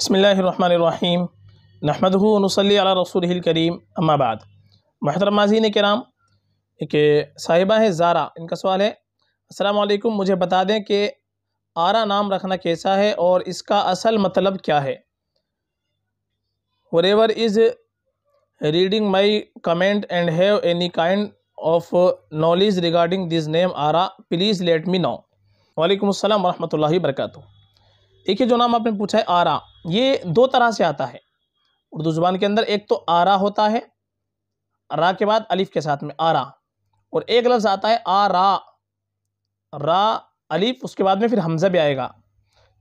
बसमीम नहमदनसली रसूल करीम अम्माबाद महतरम माजीन कराम एक साहिबा है ज़ारा इनका सवाल है असलकुम मुझे बता दें कि आरा नाम रखना कैसा है और इसका असल मतलब क्या है ever is reading my comment and have any kind of knowledge regarding this name Ara please let me know वालेकुम अस्सलाम वरहमतुल्लाहि वरकatuh एक ही जो नाम आपने पूछा है आरा ये दो तरह से आता है उर्दू ज़ुबान के अंदर एक तो आरा होता है रा के बाद अलिफ के साथ में आरा और एक लफ्ज़ आता है आ रा रा अलिफ उसके बाद में फिर हमज़ा भी आएगा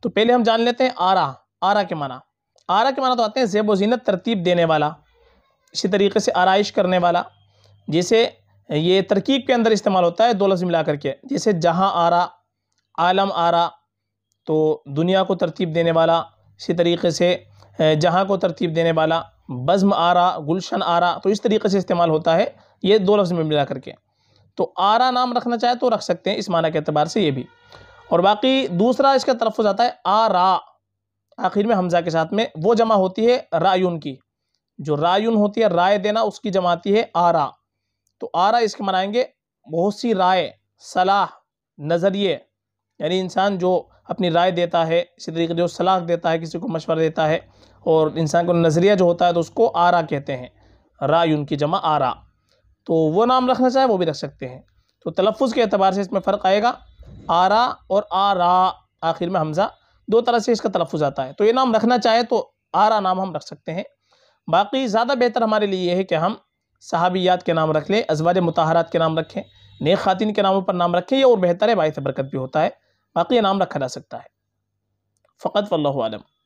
तो पहले हम जान लेते हैं आरा आरा के माना आरा के माना तो आते हैं जेब वज़ीनत तरतीब देने वाला इसी तरीके से आरइश करने वाला जैसे ये तरकीब के अंदर इस्तेमाल होता है दो लफ्ज़ मिला करके जैसे जहाँ आरा आलम आरा तो दुनिया को तरतीब देने वाला इसी तरीके से जहाँ को तरतीब देने वाला बज़म आरा गुलशन आरा तो इस तरीके से इस्तेमाल होता है ये दो लफ्ज़ में मिला करके तो आरा नाम रखना चाहे तो रख सकते हैं इस माना के अतबार से ये भी और बाकी दूसरा इसका तरफ आता है आरा आखिर में हमजा के साथ में वो जमा होती है रायुन की जो रायुन होती है राय देना उसकी जमाती है आरा तो आरा इसके मनाएंगे बहुत सी राय सलाह नज़रिए यानी इंसान जो अपनी राय देता है इसी तरीके जो सलाह देता है किसी को मशवरा देता है और इंसान को नज़रिया जो होता है तो उसको आरा कहते हैं राय उनकी जमा आरा तो वो नाम रखना चाहे वो भी रख सकते हैं तो तलफ़ के अतबार से इसमें फ़र्क आएगा आरा और आरा आखिर में हमज़ा दो तरह से इसका तलफ़ आता है तो ये नाम रखना चाहे तो आरा नाम हम रख सकते हैं बाकी ज़्यादा बेहतर हमारे लिए है कि हम सहाबियात के नाम रख लें अजवाज मतहरात के नाम रखें नेक खातिन के नामों पर नाम रखें यह और बेहतर है से बरकत भी होता है बाकी ये नाम रखा जा सकता है फ़कत वल्लम